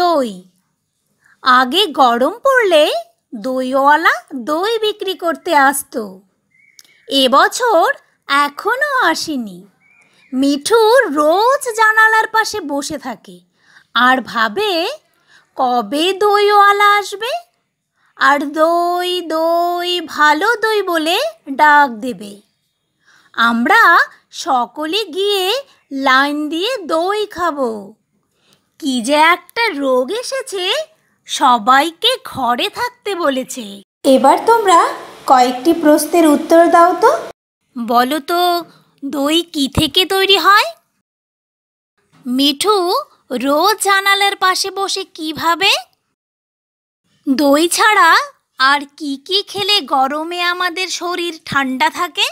দই আগে গরম পড়লে দইওয়ালা দই বিক্রি করতে আসতো এবছর এখনও আসেনি মিঠু রোজ জানালার পাশে বসে থাকে আর ভাবে কবে দইওয়ালা আসবে আর দই দই ভালো দই বলে ডাক দেবে আমরা সকলে গিয়ে লাইন দিয়ে দই খাবো কি যে একটা রোগ এসেছে সবাইকে ঘরে থাকতে বলেছে এবার তোমরা কয়েকটি প্রশ্নের উত্তর দাও তো বলো তো দই কি থেকে তৈরি হয় মিঠু রোজ জানালার পাশে বসে কিভাবে দই ছাড়া আর কি কি খেলে গরমে আমাদের শরীর ঠান্ডা থাকে